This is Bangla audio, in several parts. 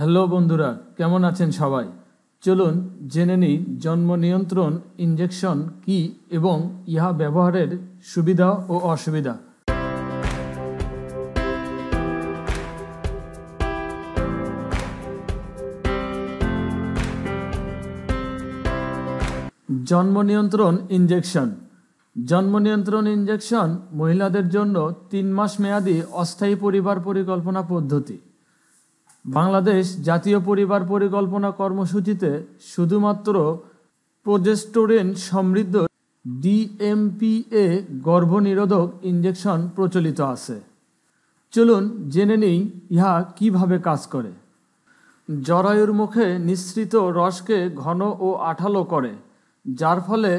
হ্যালো বন্ধুরা কেমন আছেন সবাই চলুন জেনে নিই জন্ম নিয়ন্ত্রণ ইঞ্জেকশন কি এবং ইহা ব্যবহারের সুবিধা ও অসুবিধা জন্ম নিয়ন্ত্রণ ইঞ্জেকশন জন্ম নিয়ন্ত্রণ ইঞ্জেকশন মহিলাদের জন্য তিন মাস মেয়াদি অস্থায়ী পরিবার পরিকল্পনা পদ্ধতি বাংলাদেশ জাতীয় পরিবার পরিকল্পনা কর্মসূচিতে শুধুমাত্র প্রজেস্টোরেন সমৃদ্ধ ডিএমপিএ গর্ভনিরোধক ইঞ্জেকশন প্রচলিত আছে চলুন জেনে নেই ইহা কিভাবে কাজ করে জরায়ুর মুখে নিঃসৃত রসকে ঘন ও আঠালো করে যার ফলে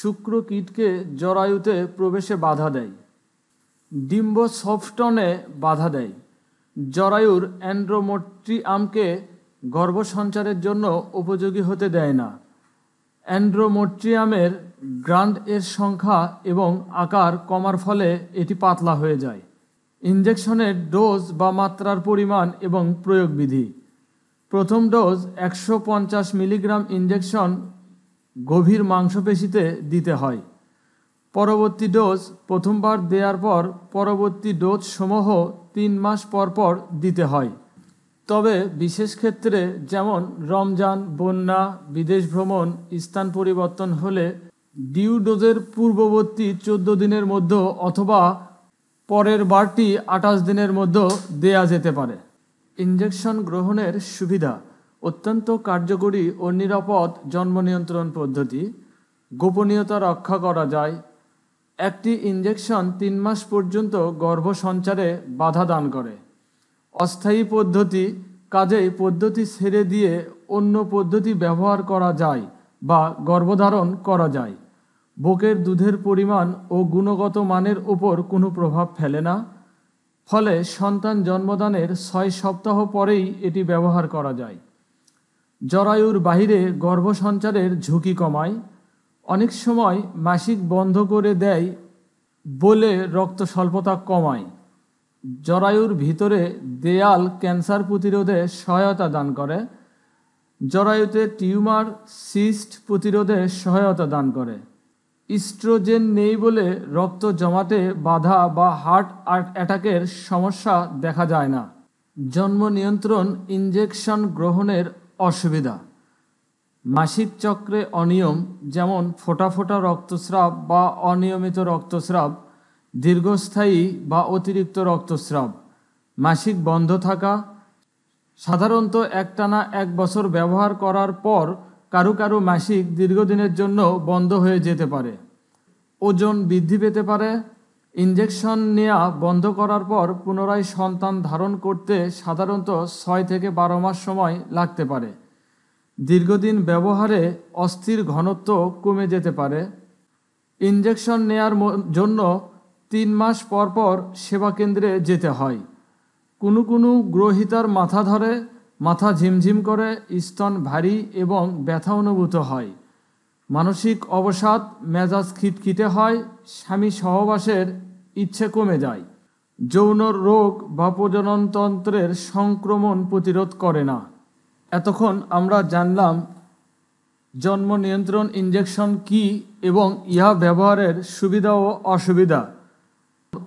শুক্র কীটকে জরায়ুতে প্রবেশে বাধা দেয় ডিম্ব সফটনে বাধা দেয় জরায়ুর অ্যান্ড্রোমোট্রিয়ামকে গর্ভসঞ্চারের জন্য উপযোগী হতে দেয় না অ্যান্ড্রোমোট্রিয়ামের গ্রান্ড এর সংখ্যা এবং আকার কমার ফলে এটি পাতলা হয়ে যায় ইঞ্জেকশনের ডোজ বা মাত্রার পরিমাণ এবং প্রয়োগবিধি প্রথম ডোজ একশো মিলিগ্রাম ইঞ্জেকশন গভীর মাংসপেশিতে দিতে হয় পরবর্তী ডোজ প্রথমবার দেওয়ার পর পরবর্তী ডোজ সমূহ তিন মাস পর পর দিতে হয় তবে বিশেষ ক্ষেত্রে যেমন রমজান বন্যা বিদেশ ভ্রমণ স্থান পরিবর্তন হলে ডিউ ডোজের পূর্ববর্তী চোদ্দ দিনের মধ্যে অথবা পরের বারটি আঠাশ দিনের মধ্যে দেয়া যেতে পারে ইঞ্জেকশন গ্রহণের সুবিধা অত্যন্ত কার্যকরী ও নিরাপদ জন্ম নিয়ন্ত্রণ পদ্ধতি গোপনীয়তা রক্ষা করা যায় একটি ইঞ্জেকশন তিন মাস পর্যন্ত গর্ভ সঞ্চারে বাধা দান করে অস্থায়ী পদ্ধতি কাজেই পদ্ধতি ছেড়ে দিয়ে অন্য পদ্ধতি ব্যবহার করা যায় বা গর্ভধারণ করা যায় বুকের দুধের পরিমাণ ও গুণগত মানের ওপর কোনো প্রভাব ফেলে না ফলে সন্তান জন্মদানের ছয় সপ্তাহ পরেই এটি ব্যবহার করা যায় জরায়ুর বাহিরে গর্ভসঞ্চারের ঝুঁকি কমায় অনেক সময় মাসিক বন্ধ করে দেয় বলে রক্ত স্বল্পতা কমায় জরায়ুর ভিতরে দেয়াল ক্যান্সার প্রতিরোধে সহায়তা দান করে জরায়ুতে টিউমার সিস্ট প্রতিরোধে সহায়তা দান করে ইস্ট্রোজেন নেই বলে রক্ত জমাতে বাধা বা হার্ট অ্যাটাকের সমস্যা দেখা যায় না জন্ম নিয়ন্ত্রণ ইঞ্জেকশন গ্রহণের অসুবিধা মাসিক চক্রে অনিয়ম যেমন ফোটা ফোটা রক্তস্রাব বা অনিয়মিত রক্তস্রাব দীর্ঘস্থায়ী বা অতিরিক্ত রক্তস্রাব মাসিক বন্ধ থাকা সাধারণত একটানা এক বছর ব্যবহার করার পর কারু কারু মাসিক দীর্ঘদিনের জন্য বন্ধ হয়ে যেতে পারে ওজন বৃদ্ধি পেতে পারে ইঞ্জেকশন নেওয়া বন্ধ করার পর পুনরায় সন্তান ধারণ করতে সাধারণত ছয় থেকে বারো মাস সময় লাগতে পারে দীর্ঘদিন ব্যবহারে অস্থির ঘনত্ব কমে যেতে পারে ইনজেকশন নেয়ার জন্য তিন মাস পরপর সেবা কেন্দ্রে যেতে হয় কোনো কোনো গ্রহিতার মাথা ধরে মাথা ঝিমঝিম করে স্তন ভারী এবং ব্যথা অনুভূত হয় মানসিক অবসাদ মেজাজ খিটখিটে হয় স্বামী সহবাসের ইচ্ছে কমে যায় যৌন রোগ বা প্রজননতন্ত্রের সংক্রমণ প্রতিরোধ করে না এতক্ষণ আমরা জানলাম জন্ম নিয়ন্ত্রণ ইঞ্জেকশন কি এবং ইহা ব্যবহারের সুবিধা ও অসুবিধা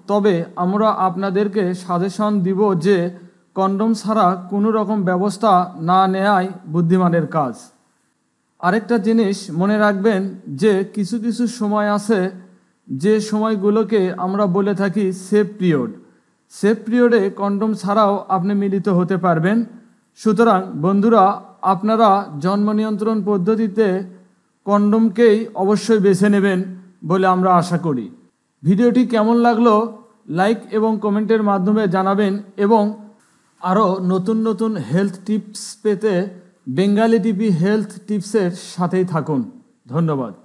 তবে আমরা আপনাদেরকে সাজেশন দিব যে কন্ডম ছাড়া কোনো রকম ব্যবস্থা না নেয় বুদ্ধিমানের কাজ আরেকটা জিনিস মনে রাখবেন যে কিছু কিছু সময় আছে যে সময়গুলোকে আমরা বলে থাকি সেফ পিরিয়ড সেফ পিরিয়ডে কন্ডম ছাড়াও আপনি মিলিত হতে পারবেন সুতরাং বন্ধুরা আপনারা জন্ম নিয়ন্ত্রণ পদ্ধতিতে কন্ডমকেই অবশ্যই বেছে নেবেন বলে আমরা আশা করি ভিডিওটি কেমন লাগলো লাইক এবং কমেন্টের মাধ্যমে জানাবেন এবং আরও নতুন নতুন হেলথ টিপস পেতে বেঙ্গালি টিভি হেলথ টিপসের সাথেই থাকুন ধন্যবাদ